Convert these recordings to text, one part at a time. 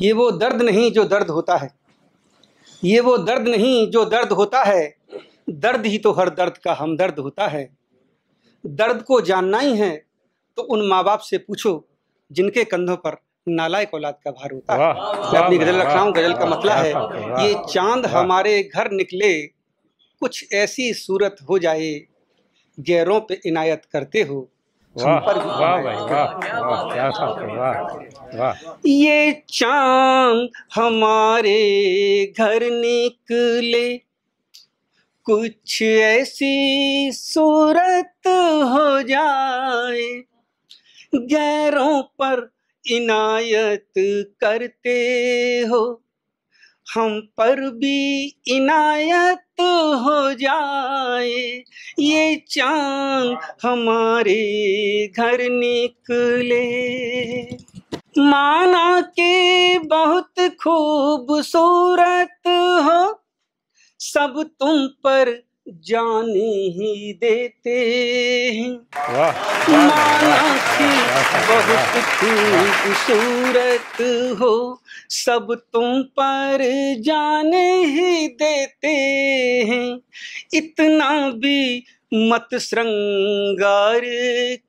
ये वो दर्द नहीं जो दर्द होता है ये वो दर्द नहीं जो दर्द होता है दर्द ही तो हर दर्द का हम दर्द होता है दर्द को जानना ही है तो उन माँ बाप से पूछो जिनके कंधों पर नालायक औलाद का भार होता है मैं अपनी गजल रख रहा हूँ गजल का मतला है ये चांद हमारे घर निकले कुछ ऐसी सूरत हो जाए गैरों पे इनायत करते हो ये चांद हमारे घर निकले कुछ ऐसी सूरत हो जाए गैरों पर इनायत करते हो हम पर भी इनायत हो जाए ये चांद हमारे घर निकले माना के बहुत खूबसूरत हो सब तुम पर जान ही देते हैं माना की बहुत खूबसूरत हो सब तुम पर जान ही देते हैं इतना भी मत श्रृंगार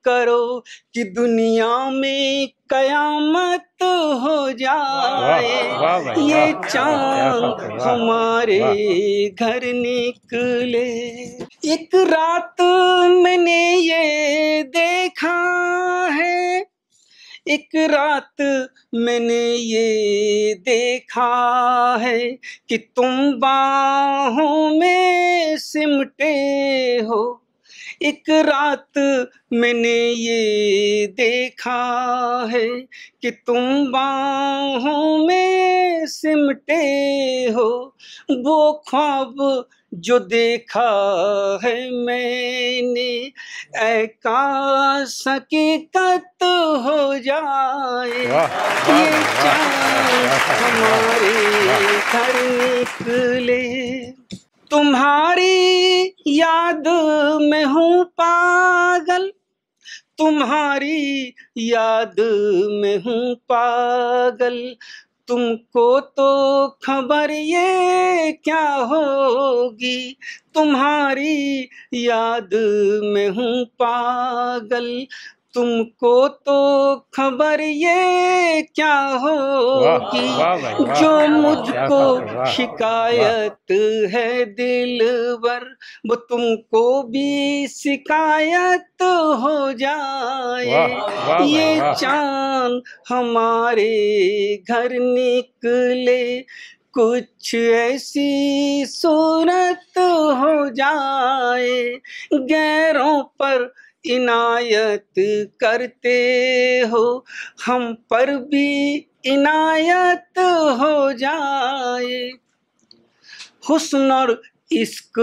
करो कि दुनिया में कयामत हो जाए ये चांद हमारे घर निकले एक रात मैंने ये देखा है एक रात मैंने ये देखा है कि तुम बाहों में सिमटे हो एक रात मैंने ये देखा है कि तुम बाहों में सिमटे हो वो ख्वाब जो देखा है मैंने की हकीकत हो जाए ये चाँद हमारे घर निकले तुम्हारी याद में हूँ पागल तुम्हारी याद में हूँ पागल तुमको तो खबर ये क्या होगी तुम्हारी याद में हूँ पागल तुमको तो खबर ये क्या हो जो मुझको शिकायत है दिलवर वो तुमको भी शिकायत हो जाए ये चांद हमारे घर निकले कुछ ऐसी सूरत हो जाए गैरों पर इनायत करते हो हम पर भी इनायत हो जाए हुस्न और इश्क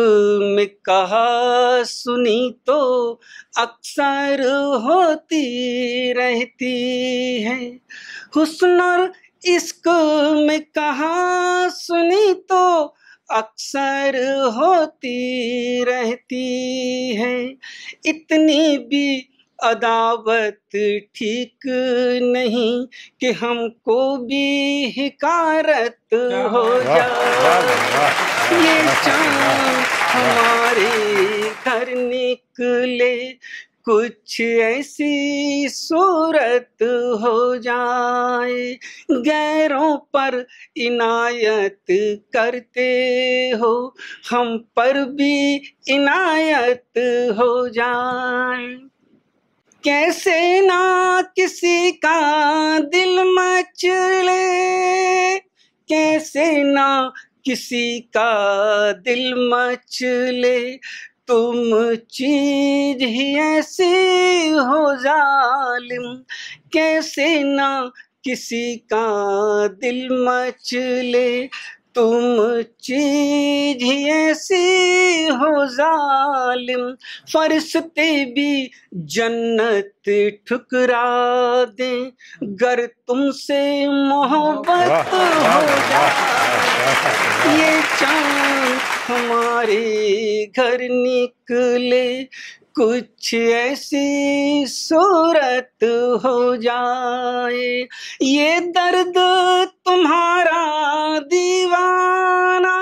में कहा सुनी तो अक्सर होती रहती है हुस्न और इश्क में कहा सुनी अक्सर होती रहती है इतनी भी अदावत ठीक नहीं कि हमको भी हिकारत हो जाए ये चांद हमारे घर निकले कुछ ऐसी सूरत हो जाए गैरों पर इनायत करते हो हम पर भी इनायत हो जाए कैसे ना किसी का दिल मचले कैसे ना किसी का दिल मचले तुम चीज ही ऐसी हो जालिम कैसे ना किसी का दिल मचले तुम चीज ही ऐसी हो जालिम फरिश्ते भी जन्नत ठुकरा दे गर तुमसे मोहब्बत हो जाए ये चांद हमारे घर निकले कुछ ऐसी सूरत हो जाए ये दर्द तुम्हारा दीवाना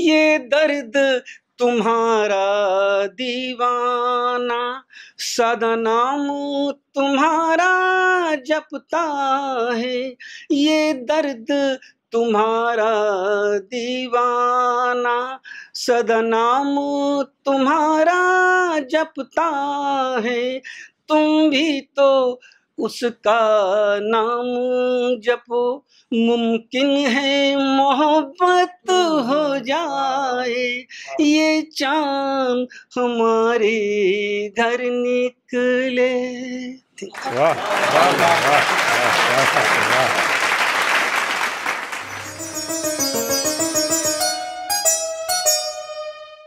ये दर्द तुम्हारा दीवाना सदा नाम तुम्हारा जपता है ये दर्द तुम्हारा दीवाना सदनाम तुम्हारा जपता है तुम भी तो उसका नाम जपो मुमकिन है मोहब्बत हो जाए ये चांद हमारे घर निकले वाह वाह वाह वाह वाह